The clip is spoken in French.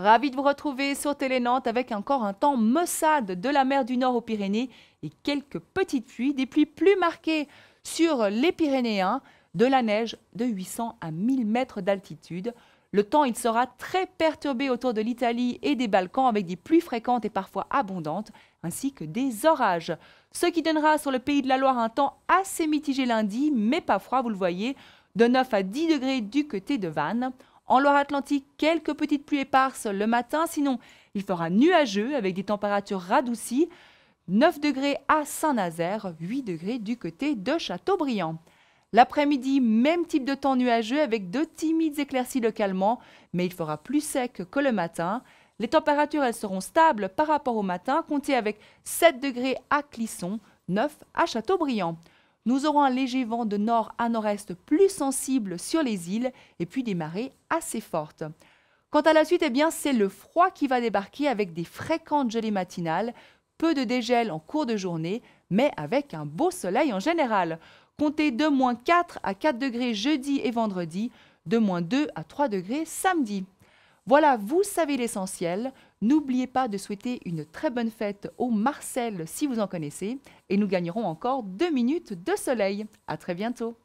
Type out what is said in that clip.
Ravi de vous retrouver sur Télé Nantes avec encore un temps maussade de la mer du Nord aux Pyrénées et quelques petites pluies, des pluies plus marquées sur les Pyrénéens, de la neige de 800 à 1000 mètres d'altitude. Le temps, il sera très perturbé autour de l'Italie et des Balkans avec des pluies fréquentes et parfois abondantes, ainsi que des orages. Ce qui donnera sur le pays de la Loire un temps assez mitigé lundi, mais pas froid, vous le voyez, de 9 à 10 degrés du côté de Vannes. En Loire-Atlantique, quelques petites pluies éparses le matin, sinon il fera nuageux avec des températures radoucies. 9 degrés à Saint-Nazaire, 8 degrés du côté de Châteaubriand. L'après-midi, même type de temps nuageux avec de timides éclaircies localement, mais il fera plus sec que le matin. Les températures, elles seront stables par rapport au matin, comptez avec 7 degrés à Clisson, 9 à Châteaubriand. Nous aurons un léger vent de nord à nord-est plus sensible sur les îles et puis des marées assez fortes. Quant à la suite, eh bien, c'est le froid qui va débarquer avec des fréquentes gelées matinales, peu de dégel en cours de journée, mais avec un beau soleil en général. Comptez de moins 4 à 4 degrés jeudi et vendredi, de moins 2 à 3 degrés samedi. Voilà, vous savez l'essentiel. N'oubliez pas de souhaiter une très bonne fête au Marcel si vous en connaissez et nous gagnerons encore deux minutes de soleil. À très bientôt.